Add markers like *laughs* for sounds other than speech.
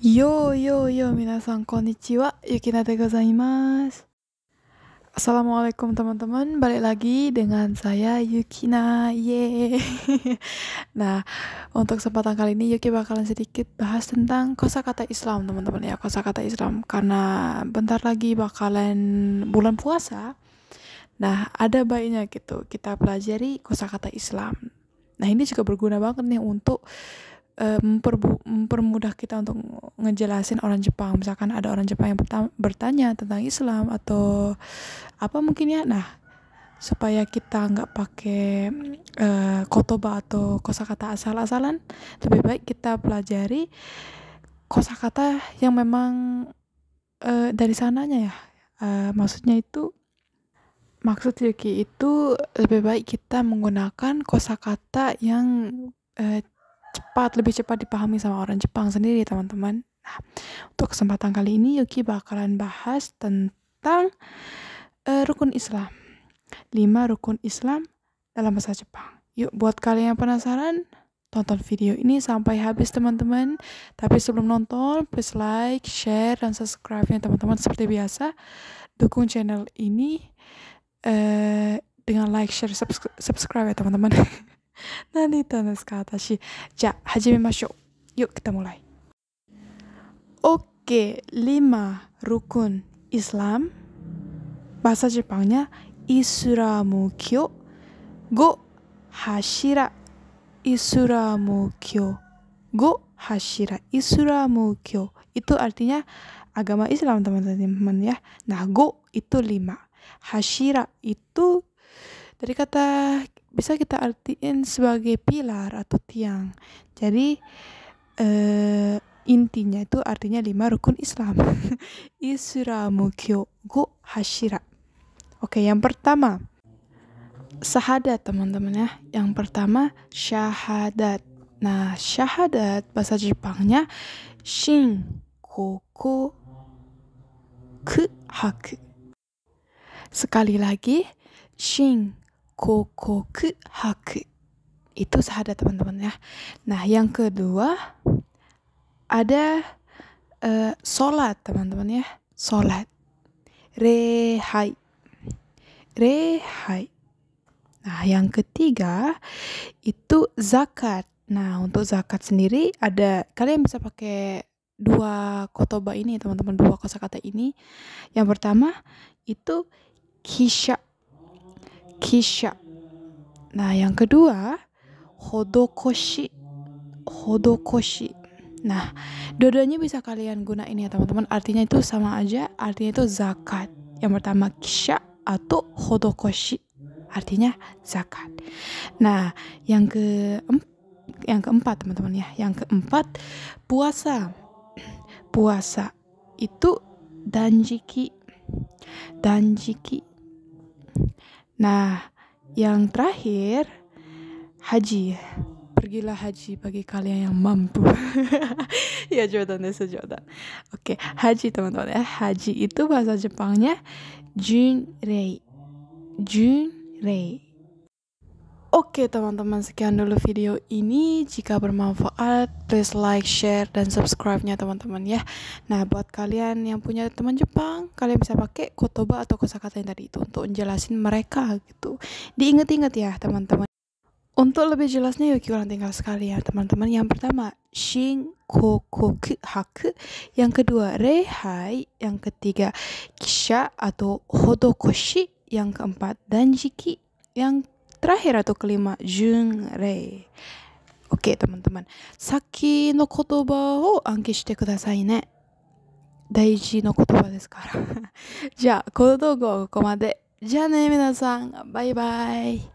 Yo yo yo よーよーよー皆さんこんにちはゆきなでございます Assalamualaikum teman-teman balik lagi dengan saya Yukina ye *laughs* nah untuk kesempatan kali ini Yuki bakalan sedikit bahas tentang kosakata Islam teman-teman ya kosakata Islam karena bentar lagi bakalan bulan puasa nah ada baiknya gitu kita pelajari kosakata Islam nah ini juga berguna banget nih untuk Eh, mempermudah kita untuk ngejelasin orang Jepang misalkan ada orang Jepang yang bertanya tentang Islam atau apa mungkin ya nah supaya kita nggak pakai uh, eh, kotoba atau kosakata asal-asalan lebih baik kita pelajari kosakata yang memang uh, dari sananya ya uh, maksudnya itu maksud Yuki itu lebih baik kita menggunakan kosakata yang uh, cepat, lebih cepat dipahami sama orang Jepang sendiri, teman-teman. Nah, untuk kesempatan kali ini Yuki bakalan bahas tentang uh, rukun Islam. lima rukun Islam dalam bahasa Jepang. Yuk, buat kalian yang penasaran, tonton video ini sampai habis teman-teman. Tapi sebelum nonton, please like, share, dan subscribe ya teman-teman. Seperti biasa, dukung channel ini uh, dengan like, share, subscribe ya teman-teman. *laughs* なんで言ったんですか私。じゃあ、始めましょう。Yuk *laughs* kita mulai. Oke, lima rukun Islam. Bahasa Jepangnya Isuramukyo. Go hashira Isuramukyo. Go hashira Isuramukyo. Itu artinya agama Islam teman-teman ya. Nah, go itu lima. Hashira itu dari kata bisa kita artiin sebagai pilar atau tiang. Jadi uh, intinya itu artinya lima rukun Islam. *laughs* Isiramu kyogu hashira. Oke, yang pertama sahadat teman-teman ya. Yang pertama syahadat. Nah, syahadat bahasa Jepangnya shin koko ku haku. Sekali lagi, shin kokoku haku. Itu sahada teman-teman ya. Nah yang kedua ada uh, eh, solat teman-teman ya. solat Rehai. Rehai. Nah yang ketiga itu zakat. Nah untuk zakat sendiri ada kalian bisa pakai dua kotoba ini teman-teman dua kosakata ini yang pertama itu kisha kisha. Nah, yang kedua, hodokoshi. Hodokoshi. Nah, dua bisa kalian ini ya teman-teman. Artinya itu sama aja, artinya itu zakat. Yang pertama kisha atau hodokoshi. Artinya zakat. Nah, yang ke yang keempat teman-teman ya. Yang keempat puasa. Puasa itu danjiki. Danjiki Nah, yang terakhir haji. Pergilah haji bagi kalian yang mampu. *laughs* ya Jordan, itu Jordan. Oke, haji teman-teman ya. Haji itu bahasa Jepangnya Junrei. Junrei. Oke teman-teman sekian dulu video ini Jika bermanfaat please like, share, dan subscribe-nya teman-teman ya Nah buat kalian yang punya teman Jepang Kalian bisa pakai kotoba atau kosakata yang tadi itu Untuk jelasin mereka gitu Diinget-inget ya teman-teman Untuk lebih jelasnya yuk kita tinggal sekali ya teman-teman Yang pertama Shin Kokoku Haku Yang kedua Rehai Yang ketiga Kisha atau Hodokoshi Yang keempat Danjiki Yang Terakhir atau kelima, Junrei. OK, teman-teman. Saki no kotoba wo anki shite kudasai ne. 大事の言葉ですから。じゃあ、この動画はここまで。じゃあね、皆さん。バイバイ。